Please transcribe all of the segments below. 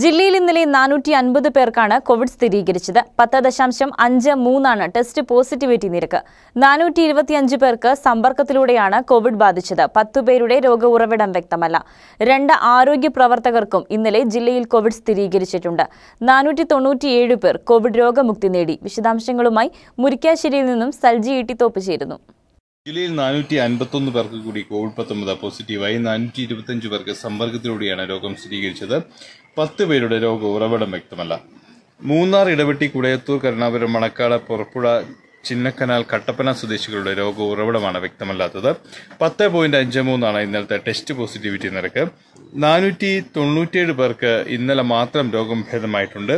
ജില്ലയിൽ ഇന്നലെ നാനൂറ്റി അൻപത് പേർക്കാണ് കോവിഡ് സ്ഥിരീകരിച്ചത് പത്ത് ദശാംശം അഞ്ച് മൂന്നാണ് ടെസ്റ്റ് പോസിറ്റിവിറ്റി നിരക്ക് നാനൂറ്റി ഇരുപത്തിയഞ്ച് പേർക്ക് സമ്പർക്കത്തിലൂടെയാണ് കോവിഡ് ബാധിച്ചത് പത്തുപേരുടെ പേരുടെ രോഗ ഉറവിടം വ്യക്തമല്ല രണ്ട് ആരോഗ്യ പ്രവർത്തകർക്കും ഇന്നലെ ജില്ലയിൽ കോവിഡ് സ്ഥിരീകരിച്ചിട്ടുണ്ട് നാനൂറ്റി തൊണ്ണൂറ്റിയേഴ് പേർ കോവിഡ് രോഗമുക്തി നേടി വിശദാംശങ്ങളുമായി മുരിക്കാശ്ശേരിയിൽ നിന്നും സൽജി ഇട്ടിത്തോപ്പ് ചേരുന്നു ജില്ലയിൽ നാനൂറ്റി അൻപത്തൊന്ന് പേർക്ക് കൂടി കോവിഡ് പത്തൊമ്പത് പോസിറ്റീവായി നാനൂറ്റി ഇരുപത്തിയഞ്ച് പേർക്ക് സമ്പർക്കത്തിലൂടെയാണ് രോഗം സ്ഥിരീകരിച്ചത് പത്ത് പേരുടെ രോഗ ഉറവിടം വ്യക്തമല്ല മൂന്നാർ ഇടവെട്ടി കുടയത്തൂർ കരുണാപുരം മണക്കാട് പുറപ്പുഴ ചിന്നക്കനാൽ കട്ടപ്പന സ്വദേശികളുടെ രോഗ ഉറവിടമാണ് വ്യക്തമല്ലാത്തത് പത്ത് പോയിന്റ് അഞ്ച് മൂന്നാണ് ഇന്നലത്തെ ടെസ്റ്റ് പോസിറ്റിവിറ്റി നിരക്ക് നാനൂറ്റി തൊണ്ണൂറ്റിയേഴ് പേർക്ക് ഇന്നലെ മാത്രം രോഗം ഭേദമായിട്ടുണ്ട്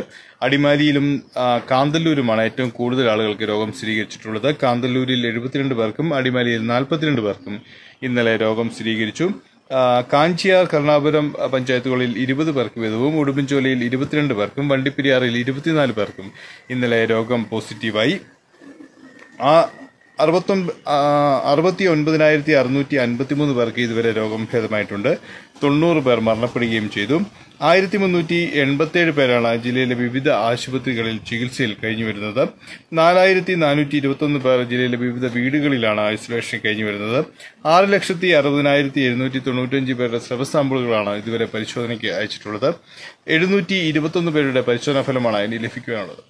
അടിമാലിയിലും കാന്തല്ലൂരുമാണ് ഏറ്റവും കൂടുതൽ ആളുകൾക്ക് രോഗം സ്ഥിരീകരിച്ചിട്ടുള്ളത് കാന്തല്ലൂരിൽ എഴുപത്തിരണ്ട് പേർക്കും അടിമാലിയിൽ നാൽപ്പത്തിരണ്ട് പേർക്കും ഇന്നലെ രോഗം സ്ഥിരീകരിച്ചു കാഞ്ചിയാർ കരുണാപുരം പഞ്ചായത്തുകളിൽ ഇരുപത് പേർക്ക് വീതവും ഉടുമ്പൻചോലയിൽ ഇരുപത്തിരണ്ട് പേർക്കും വണ്ടിപ്പെരിയാറിൽ ഇരുപത്തിനാല് പേർക്കും ഇന്നലെ രോഗം പോസിറ്റീവായി ആ അറുപത്തൊൻപത് അറുപത്തി ഒൻപതിനായിരത്തി അറുന്നൂറ്റി അൻപത്തി മൂന്ന് പേർക്ക് ഇതുവരെ രോഗം ഭേദമായിട്ടുണ്ട് തൊണ്ണൂറ് പേർ മരണപ്പെടുകയും ചെയ്തു ആയിരത്തി മുന്നൂറ്റി എൺപത്തിയേഴ് പേരാണ് ജില്ലയിലെ വിവിധ ആശുപത്രികളിൽ ചികിത്സയിൽ കഴിഞ്ഞു വരുന്നത് നാലായിരത്തി നാനൂറ്റി ഇരുപത്തൊന്ന് പേർ ജില്ലയിലെ വിവിധ വീടുകളിലാണ് ഐസൊലേഷൻ കഴിഞ്ഞു വരുന്നത് ആറ് ലക്ഷത്തി അറുപതിനായിരത്തി എഴുന്നൂറ്റി തൊണ്ണൂറ്റഞ്ച് പേരുടെ സ്രവ സാമ്പിളുകളാണ് ഇതുവരെ പരിശോധനയ്ക്ക് അയച്ചിട്ടുള്ളത് എഴുന്നൂറ്റി ഇരുപത്തൊന്ന് പേരുടെ പരിശോധനാ ഫലമാണ് അതിന് ലഭിക്കാനുള്ളത്